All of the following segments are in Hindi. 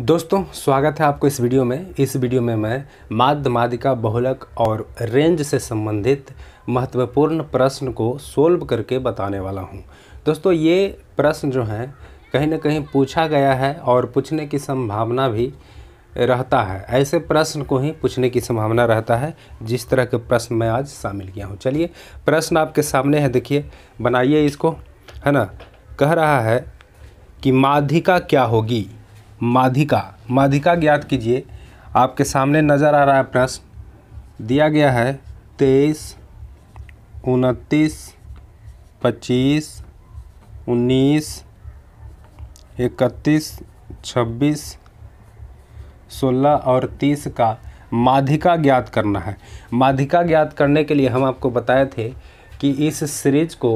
दोस्तों स्वागत है आपको इस वीडियो में इस वीडियो में मैं माध्य माधिका बहुलक और रेंज से संबंधित महत्वपूर्ण प्रश्न को सोल्व करके बताने वाला हूं। दोस्तों ये प्रश्न जो है कहीं ना कहीं पूछा गया है और पूछने की संभावना भी रहता है ऐसे प्रश्न को ही पूछने की संभावना रहता है जिस तरह के प्रश्न मैं आज शामिल किया हूँ चलिए प्रश्न आपके सामने है देखिए बनाइए इसको है ना कह रहा है कि माधिका क्या होगी माधिका माधिका ज्ञात कीजिए आपके सामने नज़र आ रहा है प्रश्न दिया गया है तेईस उनतीस पच्चीस उन्नीस इकतीस छब्बीस सोलह और तीस का माधिका ज्ञात करना है माधिका ज्ञात करने के लिए हम आपको बताए थे कि इस सीरीज को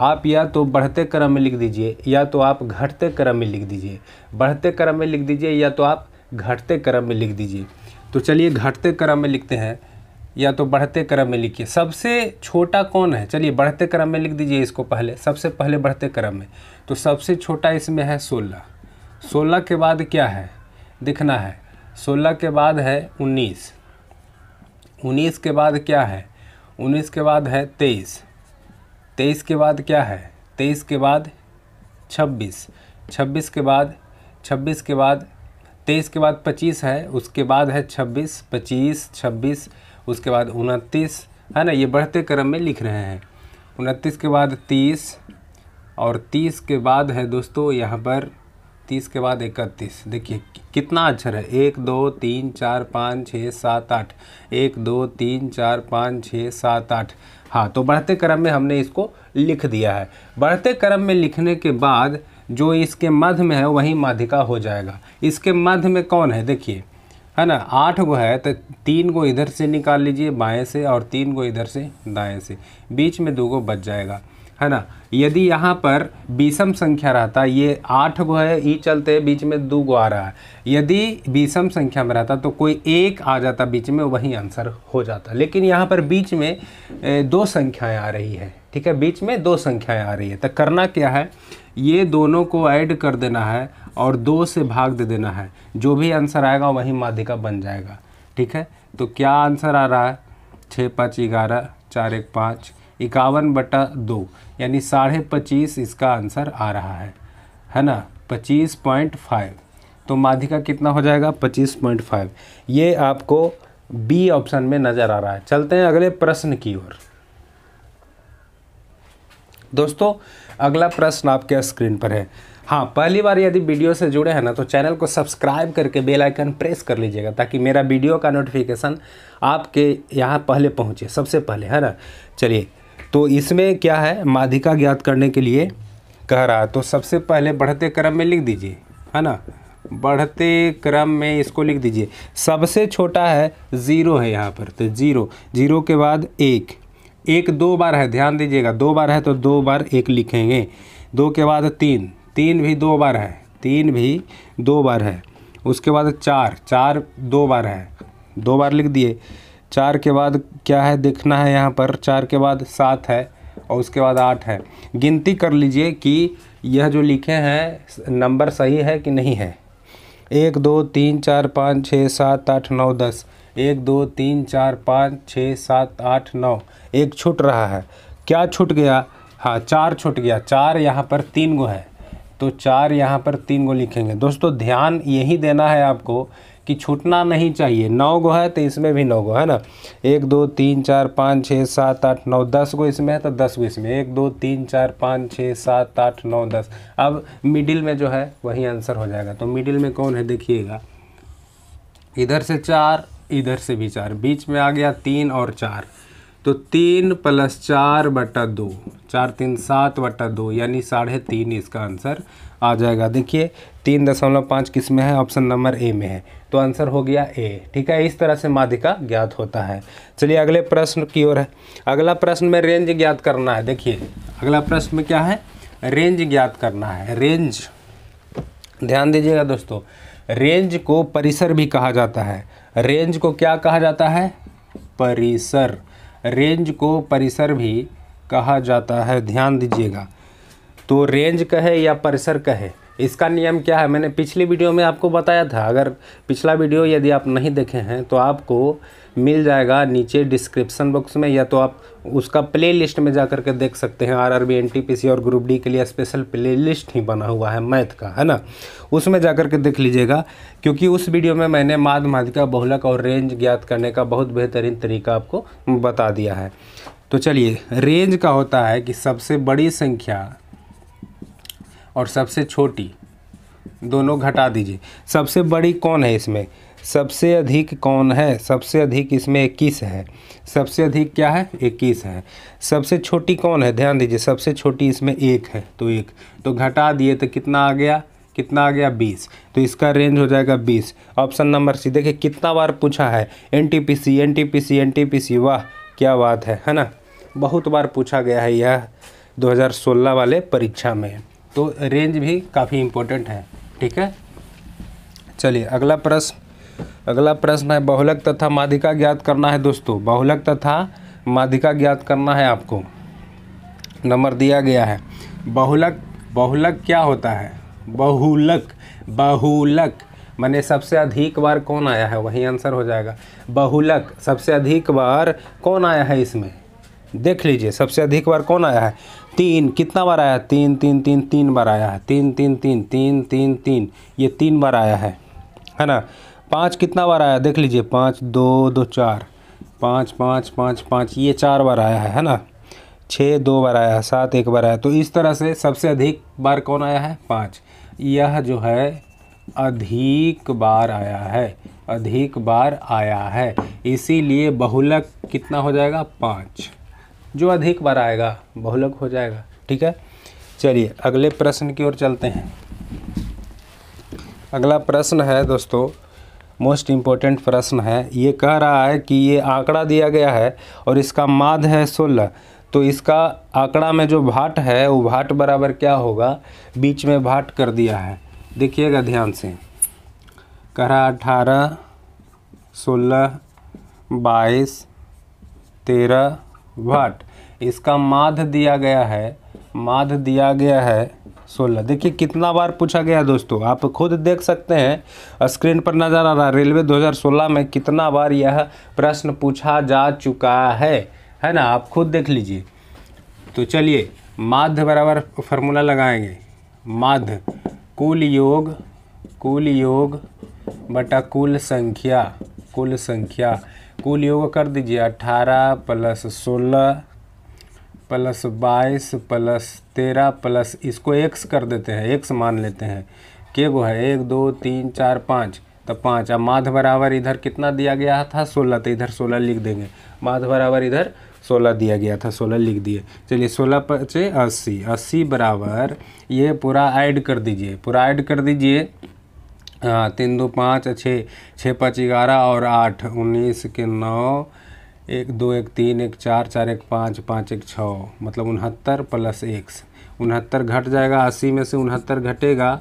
आप या तो बढ़ते क्रम में लिख दीजिए या तो आप घटते क्रम में लिख दीजिए बढ़ते क्रम में लिख दीजिए या तो आप घटते क्रम में लिख दीजिए तो चलिए घटते क्रम में लिखते हैं या तो बढ़ते क्रम में लिखिए सबसे छोटा कौन है चलिए बढ़ते क्रम में लिख दीजिए इसको पहले सबसे पहले बढ़ते क्रम में तो सबसे छोटा इसमें है सोलह सोलह के बाद क्या है दिखना है सोलह के बाद है उन्नीस उन्नीस के बाद क्या है उन्नीस के बाद है तेईस तेईस के बाद क्या है तेईस के बाद छब्बीस छब्बीस के बाद छब्बीस के बाद तेईस के बाद पच्चीस है उसके बाद है छब्बीस पच्चीस छब्बीस उसके बाद उनतीस है ना ये बढ़ते क्रम में लिख रहे हैं उनतीस के बाद तीस और तीस के बाद है दोस्तों यहाँ पर तीस के बाद इकतीस देखिए कितना अक्षर है एक दो तीन चार पाँच छः सात आठ एक दो तीन चार पाँच छः सात आठ हाँ तो बढ़ते क्रम में हमने इसको लिख दिया है बढ़ते क्रम में लिखने के बाद जो इसके मध्य में है वही माधिका हो जाएगा इसके मध्य में कौन है देखिए है ना आठ गो है तो तीन को इधर से निकाल लीजिए बाएं से और तीन को इधर से दाएं से बीच में दो गो बच जाएगा है ना यदि यहाँ पर बीसम संख्या रहता ये आठ गो है ई चलते है बीच में दो गो आ रहा है यदि बीसम संख्या में रहता तो कोई एक आ जाता बीच में वही आंसर हो जाता लेकिन यहाँ पर बीच में दो संख्याएं आ रही है ठीक है बीच में दो संख्याएं आ रही है तो करना क्या है ये दोनों को ऐड कर देना है और दो से भाग दे देना है जो भी आंसर आएगा वही माध्यिका बन जाएगा ठीक है तो क्या आंसर आ रहा है छः पाँच ग्यारह चार एक पाँच इक्यावन बटा दो यानी साढ़े पच्चीस इसका आंसर आ रहा है है ना पच्चीस पॉइंट फाइव तो माध्यिका कितना हो जाएगा पच्चीस पॉइंट फाइव ये आपको बी ऑप्शन में नज़र आ रहा है चलते हैं अगले प्रश्न की ओर दोस्तों अगला प्रश्न आपके स्क्रीन पर है हाँ पहली बार यदि वीडियो से जुड़े हैं ना तो चैनल को सब्सक्राइब करके बेल आइकन प्रेस कर लीजिएगा ताकि मेरा वीडियो का नोटिफिकेशन आपके यहाँ पहले पहुँचे सबसे पहले है ना चलिए तो इसमें क्या है माधिका ज्ञात करने के लिए कह रहा तो सबसे पहले बढ़ते क्रम में लिख दीजिए है ना बढ़ते क्रम में इसको लिख दीजिए सबसे छोटा है ज़ीरो है यहाँ पर तो ज़ीरो ज़ीरो के बाद एक एक दो बार है ध्यान दीजिएगा दो बार है तो दो बार एक लिखेंगे दो के बाद तीन तीन भी दो बार है तीन भी दो बार है उसके बाद चार चार दो बार है दो बार लिख दिए चार के बाद क्या है देखना है यहाँ पर चार के बाद सात है और उसके बाद आठ है गिनती कर लीजिए कि यह जो लिखे हैं नंबर सही है कि नहीं है एक दो तीन चार पाँच छः सात आठ नौ दस एक दो तीन चार पाँच छः सात आठ नौ एक छूट रहा है क्या छूट गया हाँ चार छूट गया चार यहाँ पर तीन गो है तो चार यहाँ पर तीन गो लिखेंगे दोस्तों ध्यान यही देना है आपको कि छूटना नहीं चाहिए नौ गो है तो इसमें भी नौ गो है ना एक दो तीन चार पाँच छः सात आठ नौ दस गो इसमें है तो दस गो इसमें एक दो तीन चार पाँच छः सात आठ नौ दस अब मिडिल में जो है वही आंसर हो जाएगा तो मिडिल में कौन है देखिएगा इधर से चार इधर से भी चार बीच में आ गया तीन और चार तो तीन प्लस चार बटा दो चार तीन सात बटा दो यानी साढ़े तीन इसका आंसर आ जाएगा देखिए तीन दशमलव पाँच किस में है ऑप्शन नंबर ए में है तो आंसर हो गया ए ठीक है इस तरह से माध्यिका ज्ञात होता है चलिए अगले प्रश्न की ओर है अगला प्रश्न में रेंज ज्ञात करना है देखिए अगला प्रश्न में क्या है रेंज ज्ञात करना है रेंज ध्यान दीजिएगा दोस्तों रेंज को परिसर भी कहा जाता है रेंज को क्या कहा जाता है परिसर रेंज को परिसर भी कहा जाता है ध्यान दीजिएगा तो रेंज कहे या परिसर कहे इसका नियम क्या है मैंने पिछली वीडियो में आपको बताया था अगर पिछला वीडियो यदि आप नहीं देखे हैं तो आपको मिल जाएगा नीचे डिस्क्रिप्सन बॉक्स में या तो आप उसका प्ले लिस्ट में जा कर के देख सकते हैं R R B N T P C और ग्रुप डी के लिए स्पेशल प्ले लिस्ट ही बना हुआ है मैथ का है ना उसमें जा कर के देख लीजिएगा क्योंकि उस वीडियो में मैंने माध माधिका बहुलक और रेंज ज्ञात करने का बहुत बेहतरीन तरीका आपको बता दिया है तो चलिए रेंज का होता है कि सबसे बड़ी संख्या और सबसे छोटी दोनों घटा दीजिए सबसे बड़ी कौन है इसमें सबसे अधिक कौन है सबसे अधिक इसमें इक्कीस है सबसे अधिक क्या है इक्कीस है सबसे छोटी कौन है ध्यान दीजिए सबसे छोटी इसमें एक है तो एक तो घटा दिए तो कितना आ गया कितना आ गया बीस तो इसका रेंज हो जाएगा बीस ऑप्शन नंबर सी देखिए कितना बार पूछा है N T P C N T P C N T P C वाह क्या बात है है ना बहुत बार पूछा गया है यह 2016 वाले परीक्षा में तो रेंज भी काफ़ी इम्पोर्टेंट है ठीक है चलिए अगला प्रश्न अगला प्रश्न है बहुलक तथा माधिका ज्ञात करना है दोस्तों बहुलक तथा माधिका ज्ञात करना है आपको नंबर दिया गया है बहुलक बहुलक क्या होता है बहुलक बहुलक मैंने सबसे अधिक बार कौन आया है वही आंसर हो जाएगा बहुलक सबसे अधिक बार कौन आया है इसमें देख लीजिए सबसे अधिक बार कौन आया है तीन कितना बार आया तीन तीन तीन तीन बार आया है तीन तीन तीन तीन तीन तीन ये तीन बार आया है है ना पाँच कितना बार आया देख लीजिए पाँच दो दो चार पाँच पाँच पाँच पाँच ये चार बार आया है है ना छः दो बार आया है सात एक बार आया तो इस तरह से सबसे अधिक बार कौन आया है पाँच यह जो है अधिक बार आया है अधिक बार आया है इसीलिए बहुलक कितना हो जाएगा पाँच जो अधिक बार आएगा बहुलक हो जाएगा ठीक है चलिए अगले प्रश्न की ओर चलते हैं अगला प्रश्न है दोस्तों मोस्ट इम्पोर्टेंट प्रश्न है ये कह रहा है कि ये आंकड़ा दिया गया है और इसका माध है सोलह तो इसका आंकड़ा में जो भाट है वो भाट बराबर क्या होगा बीच में भाट कर दिया है देखिएगा ध्यान से कह रहा अठारह सोलह बाईस तेरह भाट इसका माध दिया गया है माध दिया गया है सोलह देखिए कितना बार पूछा गया दोस्तों आप खुद देख सकते हैं स्क्रीन पर नज़र आ रहा है रेलवे 2016 में कितना बार यह प्रश्न पूछा जा चुका है है ना आप खुद देख लीजिए तो चलिए माध्य बराबर फार्मूला लगाएंगे माध्य कुल योग कुल योग बटा कुल संख्या कुल संख्या कुल योग कर दीजिए अट्ठारह प्लस सोलह प्लस बाईस प्लस तेरह प्लस इसको एक्स कर देते हैं एक्स मान लेते हैं के गो है एक दो तीन चार पाँच तो पाँच अब माध बराबर इधर कितना दिया गया था सोलह तो इधर सोलह लिख देंगे माध बराबर इधर सोलह दिया गया था सोलह लिख दिए चलिए सोलह पचे अस्सी अस्सी बराबर ये पूरा ऐड कर दीजिए पूरा ऐड कर दीजिए हाँ तीन दो पाँच छः छः पाँच ग्यारह और आठ उन्नीस के नौ एक दो एक तीन एक चार चार एक पाँच पाँच एक छः मतलब उनहत्तर प्लस एक उनहत्तर घट जाएगा अस्सी में से उनहत्तर घटेगा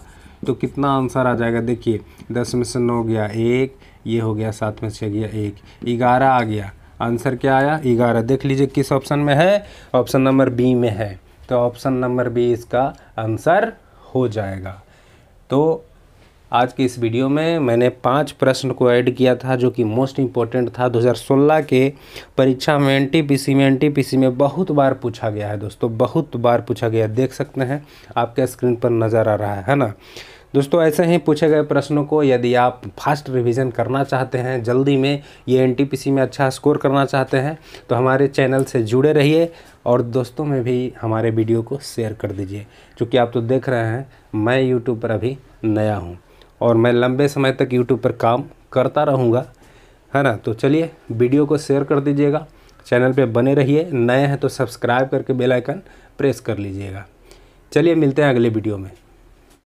तो कितना आंसर आ जाएगा देखिए दस में से नौ गया एक ये हो गया सात में से गया एक ग्यारह आ गया आंसर क्या आया ग्यारह देख लीजिए किस ऑप्शन में है ऑप्शन नंबर बी में है तो ऑप्शन नंबर बी इसका आंसर हो जाएगा तो आज की इस वीडियो में मैंने पांच प्रश्न को ऐड किया था जो कि मोस्ट इम्पोर्टेंट था 2016 के परीक्षा में एन में एन में बहुत बार पूछा गया है दोस्तों बहुत बार पूछा गया देख सकते हैं आपके स्क्रीन पर नज़र आ रहा है है ना दोस्तों ऐसे ही पूछे गए प्रश्नों को यदि आप फास्ट रिवीजन करना चाहते हैं जल्दी में ये एनटीपीसी में अच्छा स्कोर करना चाहते हैं तो हमारे चैनल से जुड़े रहिए और दोस्तों में भी हमारे वीडियो को शेयर कर दीजिए क्योंकि आप तो देख रहे हैं मैं यूट्यूब पर अभी नया हूँ और मैं लंबे समय तक यूट्यूब पर काम करता रहूँगा है ना तो चलिए वीडियो को शेयर कर दीजिएगा चैनल पे बने रहिए नए हैं तो सब्सक्राइब करके बेल आइकन प्रेस कर लीजिएगा चलिए मिलते हैं अगले वीडियो में